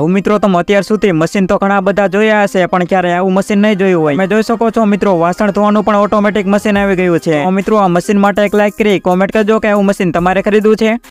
હું મિત્રો તમે અત્યાર સુધી મશીન તો ઘણા બધા જોયા હશે પણ ક્યારે આવું મશીન નહીં જોયું હોય તમે જોઈ શકો છો મિત્રો વાસણ ધોવાનું પણ ઓટોમેટિક મશીન આવી ગયું છે મિત્રો આ મશીન માટે એક લાઈક કરી કોમેન્ટ કરજો કે આવું મશીન તમારે ખરીદવું છે